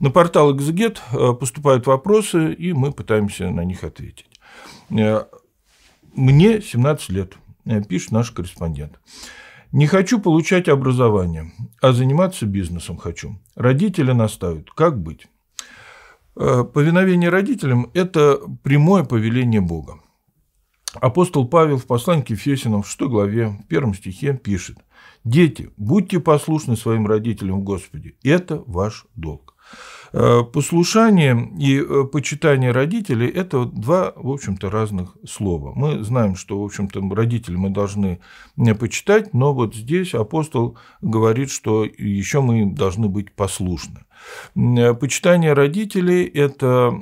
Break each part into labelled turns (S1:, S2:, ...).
S1: На портал «Экзегет» э, поступают вопросы, и мы пытаемся на них ответить. Э, мне 17 лет, э, пишет наш корреспондент. Не хочу получать образование, а заниматься бизнесом хочу. Родители наставят. Как быть? Повиновение родителям – это прямое повеление Бога. Апостол Павел в послании к Ефесянам в 6 главе, в первом стихе пишет. «Дети, будьте послушны своим родителям в Господе, это ваш долг». Э, послушание и э, почитание родителей – это два, в общем-то, разных слова. Мы знаем, что, в общем-то, родителей мы должны почитать, но вот здесь апостол говорит, что еще мы должны быть послушны. Э, почитание родителей – это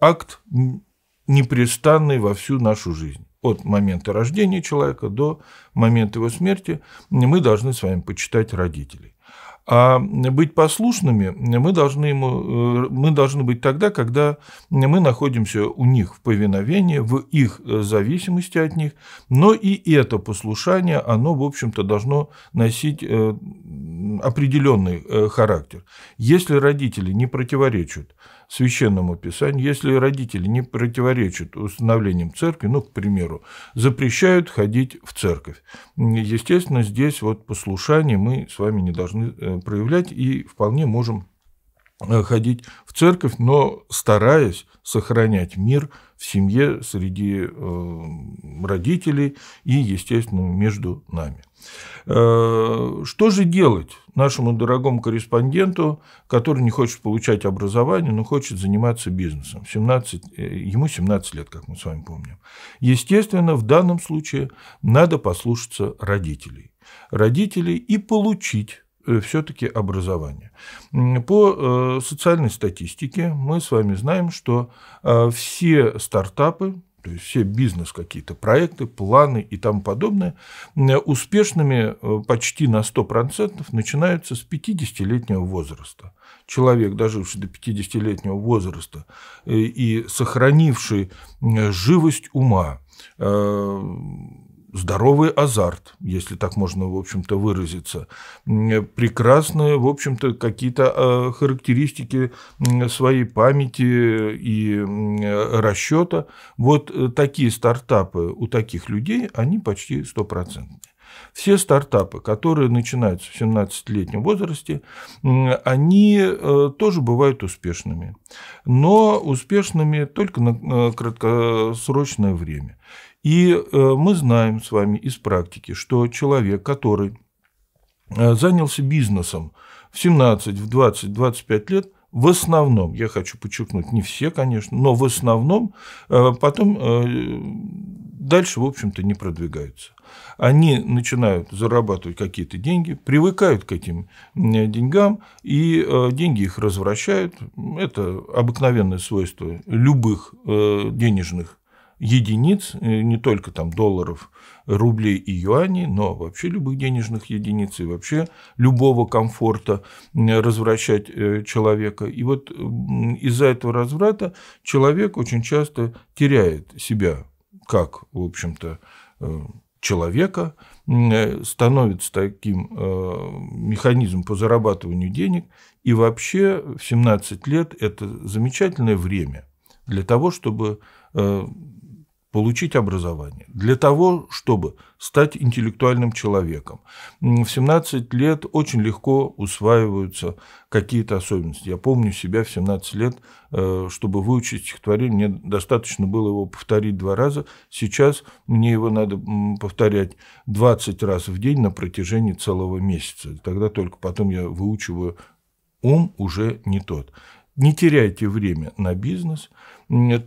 S1: акт непрестанный во всю нашу жизнь от момента рождения человека до момента его смерти мы должны с вами почитать родителей. А быть послушными мы должны, ему, э, мы должны быть тогда, когда мы находимся у них в повиновении, в их э, зависимости от них, но и это послушание, оно, в общем-то, должно носить э, определенный характер. Если родители не противоречат священному писанию, если родители не противоречат установлениям церкви, ну, к примеру, запрещают ходить в церковь, естественно, здесь вот послушание мы с вами не должны Э, проявлять и вполне можем э, ходить в церковь, но стараясь сохранять мир в семье, среди э, родителей и, естественно, между нами. Что же делать нашему дорогому корреспонденту, который не хочет получать образование, но хочет заниматься бизнесом? 17, ему 17 лет, как мы с вами помним. Естественно, в данном случае надо послушаться родителей. Родителей и получить Э, все-таки образование. По э, социальной статистике мы с вами знаем, что э, все стартапы, то есть все бизнес какие-то, проекты, планы и тому подобное, успешными почти на 100% начинаются с 50-летнего возраста. Человек, доживший до 50-летнего возраста и сохранивший живость ума, здоровый азарт, если так можно, в общем-то, выразиться. Прекрасные, в общем-то, какие-то а, характеристики своей памяти и расчета. Вот э, такие стартапы у таких людей, они почти стопроцентные. Все стартапы, которые начинаются в 17-летнем возрасте, они э, тоже бывают успешными, но успешными только на э, краткосрочное время. И э, мы знаем с вами из практики, что человек, который занялся бизнесом в 17, в 20, 25 лет, в основном, я хочу подчеркнуть, не все, конечно, но в основном потом дальше, в общем-то, не продвигаются они начинают зарабатывать какие-то деньги, привыкают к этим деньгам, и э, деньги их развращают. Это обыкновенное свойство любых э, денежных единиц, э, не только там долларов, рублей и юаней, но вообще любых денежных единиц и вообще любого комфорта развращать человека. И вот из-за этого разврата человек очень часто теряет себя как, в общем-то, человека, э, становится таким э, механизмом по зарабатыванию денег. И вообще в 17 лет это замечательное время для того, чтобы э, получить образование, для того, чтобы стать интеллектуальным человеком. В 17 лет очень легко усваиваются какие-то особенности. Я помню себя в 17 лет, э, чтобы выучить стихотворение, мне достаточно было его повторить два раза. Сейчас мне его надо повторять 20 раз в день на протяжении целого месяца. Тогда только потом я выучиваю ум уже не тот. Не теряйте время на бизнес,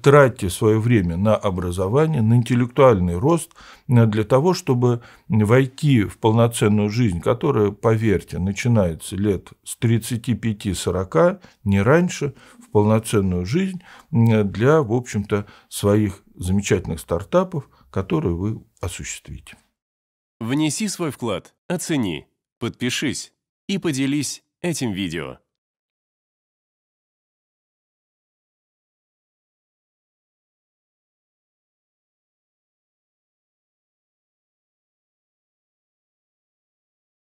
S1: тратьте свое время на образование, на интеллектуальный рост, э, для того, чтобы войти в полноценную жизнь, которая, поверьте, начинается лет с 35-40, не раньше, в полноценную жизнь для, в общем-то, своих замечательных стартапов, которые вы осуществите. Внеси свой вклад, оцени, подпишись и поделись этим видео.